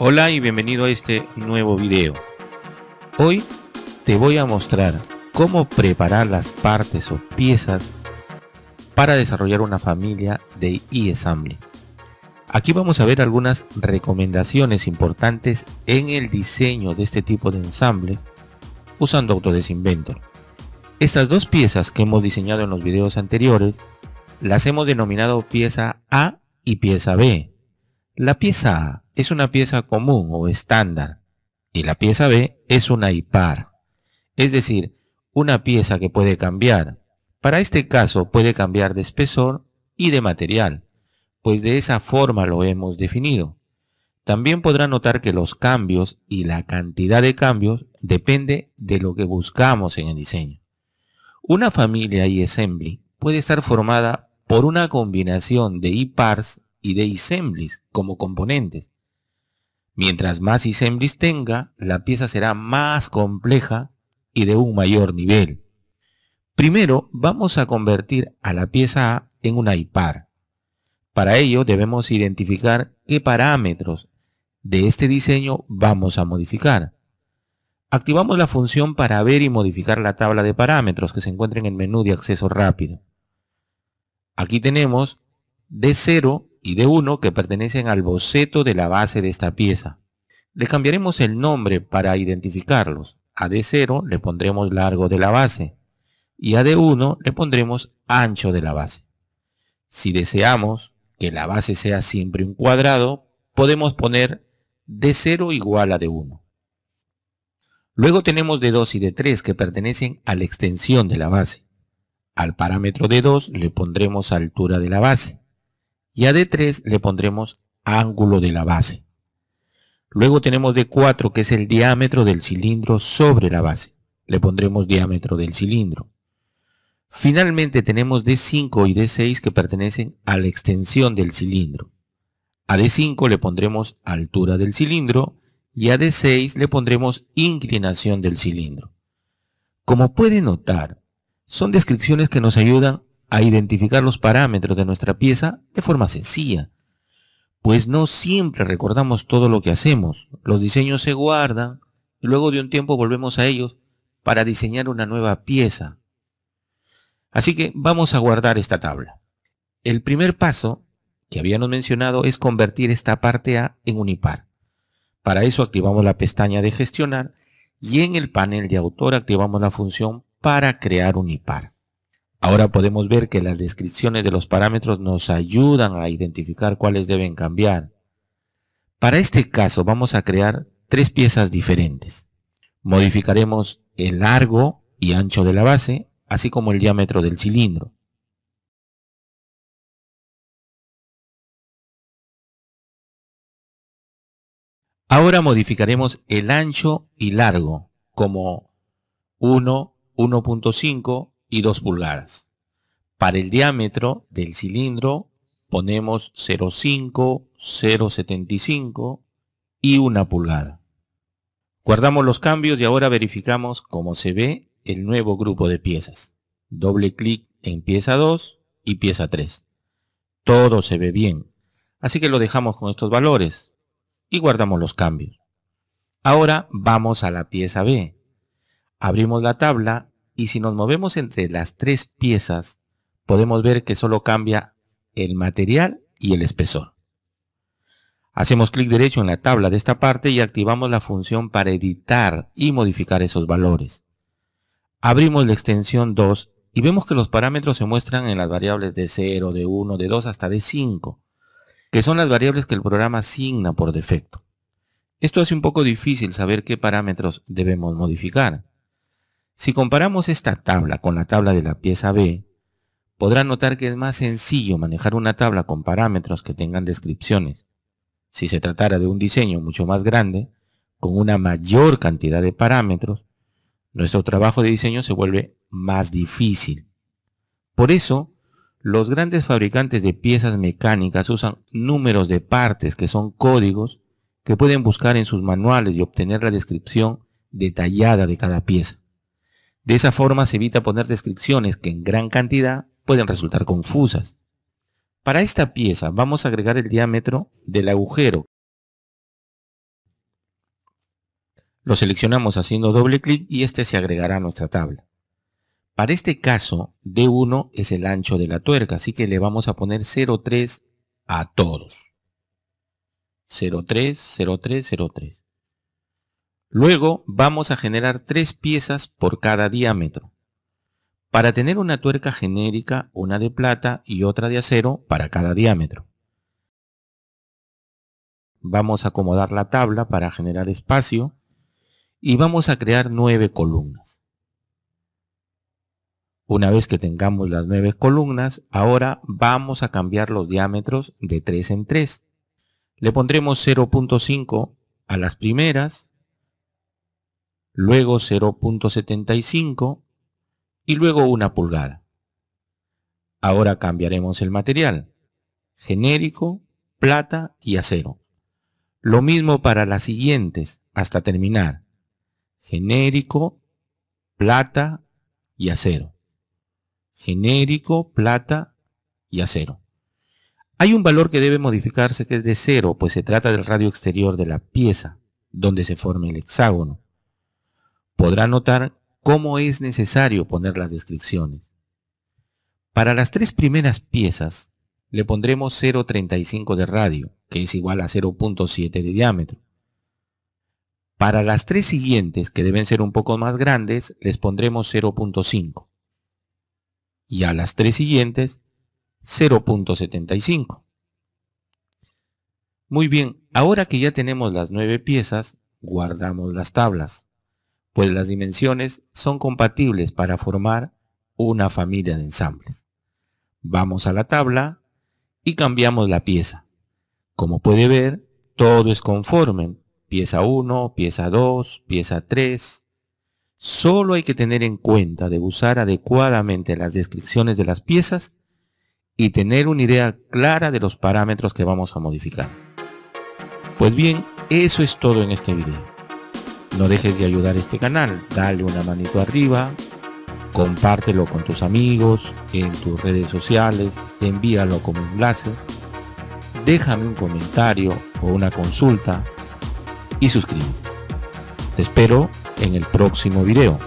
Hola y bienvenido a este nuevo video. Hoy te voy a mostrar cómo preparar las partes o piezas para desarrollar una familia de eAssembly. Aquí vamos a ver algunas recomendaciones importantes en el diseño de este tipo de ensambles usando Autodesk Inventor. Estas dos piezas que hemos diseñado en los videos anteriores las hemos denominado pieza A y pieza B. La pieza A es una pieza común o estándar y la pieza B es una IPAR, es decir, una pieza que puede cambiar. Para este caso puede cambiar de espesor y de material, pues de esa forma lo hemos definido. También podrá notar que los cambios y la cantidad de cambios depende de lo que buscamos en el diseño. Una familia y assembly puede estar formada por una combinación de ipars y de isemblis como componentes. Mientras más isemblis tenga, la pieza será más compleja y de un mayor nivel. Primero vamos a convertir a la pieza A en una ipar. Para ello debemos identificar qué parámetros de este diseño vamos a modificar. Activamos la función para ver y modificar la tabla de parámetros que se encuentra en el menú de acceso rápido. Aquí tenemos de 0 y de uno que pertenecen al boceto de la base de esta pieza. Le cambiaremos el nombre para identificarlos. A D0 le pondremos largo de la base y a D1 le pondremos ancho de la base. Si deseamos que la base sea siempre un cuadrado, podemos poner D0 igual a D1. Luego tenemos D2 y D3 que pertenecen a la extensión de la base. Al parámetro D2 le pondremos altura de la base y a D3 le pondremos ángulo de la base. Luego tenemos D4, que es el diámetro del cilindro sobre la base. Le pondremos diámetro del cilindro. Finalmente tenemos D5 y D6 que pertenecen a la extensión del cilindro. A D5 le pondremos altura del cilindro y a D6 le pondremos inclinación del cilindro. Como puede notar, son descripciones que nos ayudan a identificar los parámetros de nuestra pieza de forma sencilla, pues no siempre recordamos todo lo que hacemos. Los diseños se guardan y luego de un tiempo volvemos a ellos para diseñar una nueva pieza. Así que vamos a guardar esta tabla. El primer paso que habíamos mencionado es convertir esta parte A en un IPAR. Para eso activamos la pestaña de gestionar y en el panel de autor activamos la función para crear un IPAR. Ahora podemos ver que las descripciones de los parámetros nos ayudan a identificar cuáles deben cambiar. Para este caso vamos a crear tres piezas diferentes. Modificaremos el largo y ancho de la base, así como el diámetro del cilindro. Ahora modificaremos el ancho y largo como 1, 1.5, y 2 pulgadas. Para el diámetro del cilindro ponemos 0,5, 0,75 y 1 pulgada. Guardamos los cambios y ahora verificamos cómo se ve el nuevo grupo de piezas. Doble clic en pieza 2 y pieza 3. Todo se ve bien, así que lo dejamos con estos valores y guardamos los cambios. Ahora vamos a la pieza B. Abrimos la tabla y si nos movemos entre las tres piezas, podemos ver que solo cambia el material y el espesor. Hacemos clic derecho en la tabla de esta parte y activamos la función para editar y modificar esos valores. Abrimos la extensión 2 y vemos que los parámetros se muestran en las variables de 0, de 1, de 2 hasta de 5, que son las variables que el programa asigna por defecto. Esto hace un poco difícil saber qué parámetros debemos modificar. Si comparamos esta tabla con la tabla de la pieza B, podrán notar que es más sencillo manejar una tabla con parámetros que tengan descripciones. Si se tratara de un diseño mucho más grande, con una mayor cantidad de parámetros, nuestro trabajo de diseño se vuelve más difícil. Por eso, los grandes fabricantes de piezas mecánicas usan números de partes que son códigos que pueden buscar en sus manuales y obtener la descripción detallada de cada pieza. De esa forma se evita poner descripciones que en gran cantidad pueden resultar confusas. Para esta pieza vamos a agregar el diámetro del agujero. Lo seleccionamos haciendo doble clic y este se agregará a nuestra tabla. Para este caso, D1 es el ancho de la tuerca, así que le vamos a poner 0,3 a todos. 0,3, 0,3, 0,3. Luego vamos a generar tres piezas por cada diámetro. Para tener una tuerca genérica, una de plata y otra de acero para cada diámetro. Vamos a acomodar la tabla para generar espacio y vamos a crear nueve columnas. Una vez que tengamos las nueve columnas, ahora vamos a cambiar los diámetros de tres en tres. Le pondremos 0.5 a las primeras, luego 0.75 y luego una pulgada. Ahora cambiaremos el material. Genérico, plata y acero. Lo mismo para las siguientes hasta terminar. Genérico, plata y acero. Genérico, plata y acero. Hay un valor que debe modificarse que es de cero, pues se trata del radio exterior de la pieza, donde se forma el hexágono podrá notar cómo es necesario poner las descripciones. Para las tres primeras piezas le pondremos 0.35 de radio, que es igual a 0.7 de diámetro. Para las tres siguientes, que deben ser un poco más grandes, les pondremos 0.5. Y a las tres siguientes, 0.75. Muy bien, ahora que ya tenemos las nueve piezas, guardamos las tablas pues las dimensiones son compatibles para formar una familia de ensambles. Vamos a la tabla y cambiamos la pieza. Como puede ver, todo es conforme. Pieza 1, pieza 2, pieza 3. Solo hay que tener en cuenta de usar adecuadamente las descripciones de las piezas y tener una idea clara de los parámetros que vamos a modificar. Pues bien, eso es todo en este video no dejes de ayudar a este canal. Dale una manito arriba, compártelo con tus amigos, en tus redes sociales, envíalo como enlace. Déjame un comentario o una consulta y suscríbete. Te espero en el próximo video.